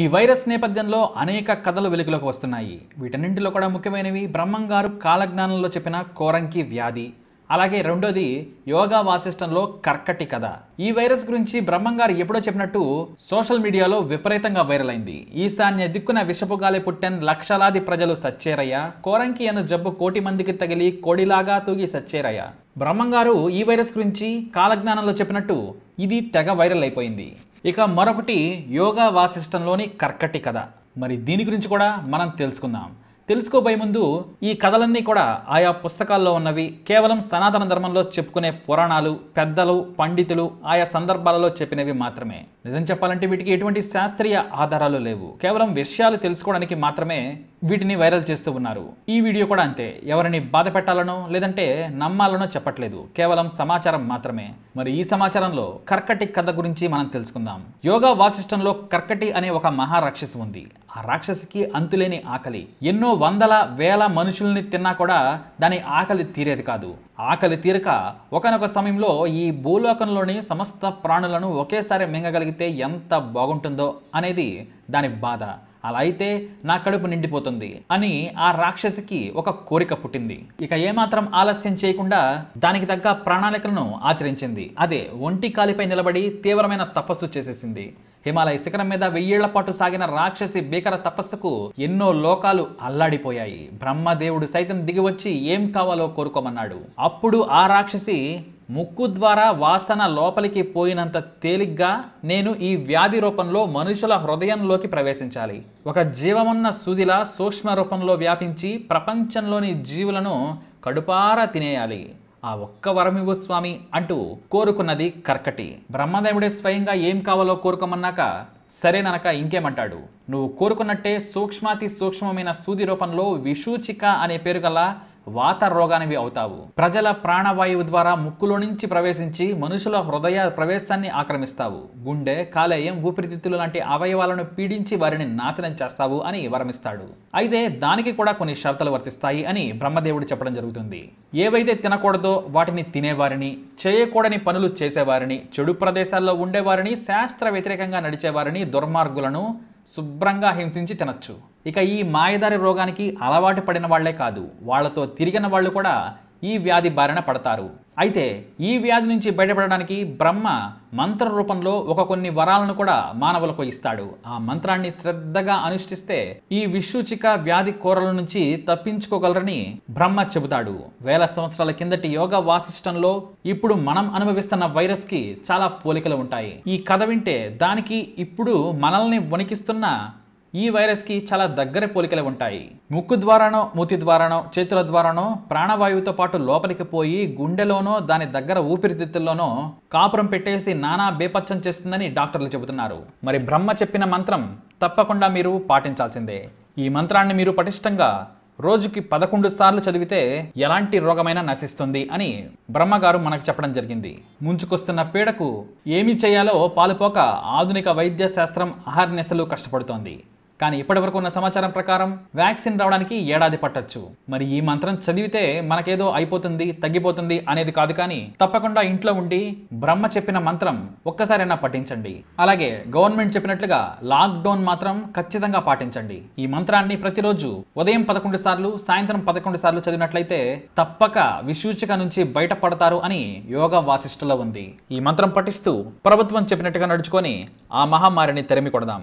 ఈ వైరస్ నేపథ్యంలో అనేక కథలు వెలుగులోకి వస్తున్నాయి వీటన్నింటిలో కూడా ముఖ్యమైనవి బ్రహ్మంగారు కాలజ్ఞానంలో చెప్పిన కోరంకి వ్యాధి అలాగే రెండోది యోగా వాసిష్టంలో కర్కటి కథ ఈ వైరస్ గురించి బ్రహ్మంగారు ఎప్పుడో చెప్పినట్టు సోషల్ మీడియాలో విపరీతంగా వైరల్ అయింది ఈశాన్య దిక్కున విషపుగాలి పుట్టెన్ లక్షలాది ప్రజలు సచ్చేరయ్య కోరంకి అన్న జబ్బు కోటి మందికి తగిలి కోడిలాగా తూగి సచ్చేరయ్య బ్రహ్మంగారు ఈ వైరస్ గురించి కాలజ్ఞానంలో చెప్పినట్టు ఇది తెగ వైరల్ అయిపోయింది ఇక మరొకటి యోగా వాసిష్టంలోని కర్కటి కథ మరి దీని గురించి కూడా మనం తెలుసుకుందాం తెలుసుకోబోయే ముందు ఈ కథలన్నీ కూడా ఆయా పుస్తకాల్లో ఉన్నవి కేవలం సనాతన ధర్మంలో చెప్పుకునే పురాణాలు పెద్దలు పండితులు ఆయా సందర్భాలలో చెప్పినవి మాత్రమే నిజం చెప్పాలంటే వీటికి ఎటువంటి శాస్త్రీయ ఆధారాలు లేవు కేవలం విషయాలు తెలుసుకోవడానికి మాత్రమే వీటిని వైరల్ చేస్తూ ఉన్నారు ఈ వీడియో కూడా అంతే ఎవరిని బాధ పెట్టాలనో లేదంటే నమ్మాలనో చెప్పట్లేదు కేవలం సమాచారం మాత్రమే మరి ఈ సమాచారంలో కర్కటి కథ గురించి మనం తెలుసుకుందాం యోగా వాసిష్టంలో కర్కటి అనే ఒక మహా ఉంది ఆ రాక్షసికి అంతులేని ఆకలి ఎన్నో వందల వేల మనుషుల్ని తిన్నా కూడా దాని ఆకలి తీరేది కాదు ఆకలి తీరక ఒకనొక సమయంలో ఈ భూలోకంలోని సమస్త ప్రాణులను ఒకేసారి మింగగలిగితే ఎంత బాగుంటుందో అనేది దాని బాధ అలా అయితే నా కడుపు నిండిపోతుంది అని ఆ రాక్షసికి ఒక కోరిక పుట్టింది ఇక ఏమాత్రం ఆలస్యం చేయకుండా దానికి తగ్గ ప్రణాళికలను ఆచరించింది అదే ఒంటి కాలిపై నిలబడి తీవ్రమైన తపస్సు చేసేసింది హిమాలయ శిఖరం మీద వెయ్యేళ్ల పాటు సాగిన రాక్షసి భీకర తపస్సుకు ఎన్నో లోకాలు అల్లాడిపోయాయి బ్రహ్మదేవుడు సైతం దిగివచ్చి ఏం కావాలో కోరుకోమన్నాడు అప్పుడు ఆ రాక్షసి ముక్కు ద్వారా వాసన లోపలికి పోయినంత తేలిగ్గా నేను ఈ వ్యాధి రూపంలో మనుషుల హృదయంలోకి ప్రవేశించాలి ఒక జీవమున్న సుధిల సూక్ష్మ రూపంలో వ్యాపించి ప్రపంచంలోని జీవులను కడుపారా తినేయాలి ఆ ఒక్క వరమివ్వు స్వామి అంటూ కోరుకున్నది కర్కటి బ్రహ్మదేవుడే స్వయంగా ఏం కావాలో కోరుకోమన్నాక సరేననక ఇంకేమంటాడు నువ్వు కోరుకున్నట్టే సూక్ష్మాతి సూక్ష్మమైన సూది రూపంలో విషూచిక అనే పేరు గల వాత రోగానివి అవుతావు ప్రజల ప్రాణవాయువు ద్వారా ముక్కులో నుంచి ప్రవేశించి మనుషుల హృదయ ప్రవేశాన్ని ఆక్రమిస్తావు గుండె కాలేయం ఊపిరితిత్తులు లాంటి అవయవాలను పీడించి వారిని నాశనం చేస్తావు అని వరమిస్తాడు అయితే దానికి కూడా కొన్ని షరతులు వర్తిస్తాయి అని బ్రహ్మదేవుడు చెప్పడం జరుగుతుంది ఏవైతే తినకూడదో వాటిని తినేవారిని చేయకూడని పనులు చేసేవారిని చెడు ప్రదేశాల్లో ఉండేవారిని శాస్త్ర వ్యతిరేకంగా నడిచేవారిని దుర్మార్గులను శుభ్రంగా హింసించి తినచ్చు ఇక ఈ మాయదారి రోగానికి అలవాటు పడిన వాళ్లే కాదు వాళ్లతో తిరిగిన వాళ్ళు కూడా ఈ వ్యాధి బారిన పడతారు అయితే ఈ వ్యాధి నుంచి బయటపడడానికి బ్రహ్మ మంత్ర రూపంలో ఒక కొన్ని వరాలను కూడా మానవులకు ఇస్తాడు ఆ మంత్రాన్ని శ్రద్ధగా అనుష్ఠిస్తే ఈ విశూచిక వ్యాధి కోరల నుంచి తప్పించుకోగలరని బ్రహ్మ చెబుతాడు వేల సంవత్సరాల కిందటి యోగ వాసిష్టంలో ఇప్పుడు మనం అనుభవిస్తున్న వైరస్ కి చాలా పోలికలు ఉంటాయి ఈ కథ వింటే దానికి ఇప్పుడు మనల్ని వణికిస్తున్న ఈ వైరస్కి చాలా దగ్గర పోలికలు ఉంటాయి ముక్కు ద్వారానో మూతి ద్వారానో చేతుల ద్వారానో ప్రాణవాయువుతో పాటు లోపలికి పోయి గుండెలోనో దాని దగ్గర ఊపిరితిత్తుల్లోనో కాపురం పెట్టేసి నానా బేపచ్చం చేస్తుందని డాక్టర్లు చెబుతున్నారు మరి బ్రహ్మ చెప్పిన మంత్రం తప్పకుండా మీరు పాటించాల్సిందే ఈ మంత్రాన్ని మీరు పటిష్టంగా రోజుకి పదకొండు సార్లు చదివితే ఎలాంటి రోగమైనా నశిస్తుంది అని బ్రహ్మగారు మనకు చెప్పడం జరిగింది ముంచుకొస్తున్న పీడకు ఏమి చేయాలో పాలుపోక ఆధునిక వైద్య శాస్త్రం ఆహార్నిశలు కష్టపడుతోంది కానీ ఇప్పటివరకు ఉన్న సమాచారం ప్రకారం వ్యాక్సిన్ రావడానికి ఏడాది పట్టొచ్చు మరి ఈ మంత్రం చదివితే మనకేదో అయిపోతుంది తగ్గిపోతుంది అనేది కాదు కానీ తప్పకుండా ఇంట్లో ఉండి బ్రహ్మ చెప్పిన మంత్రం ఒక్కసారైనా పఠించండి అలాగే గవర్నమెంట్ చెప్పినట్లుగా లాక్డౌన్ మాత్రం ఖచ్చితంగా పాటించండి ఈ మంత్రాన్ని ప్రతిరోజు ఉదయం పదకొండు సార్లు సాయంత్రం పదకొండు సార్లు చదివినట్లయితే తప్పక విసూచిక నుంచి బయటపడతారు అని యోగ వాసిష్ఠలో ఉంది ఈ మంత్రం పఠిస్తూ ప్రభుత్వం చెప్పినట్టుగా నడుచుకొని ఆ మహమ్మారిని తెరమి కొడదాం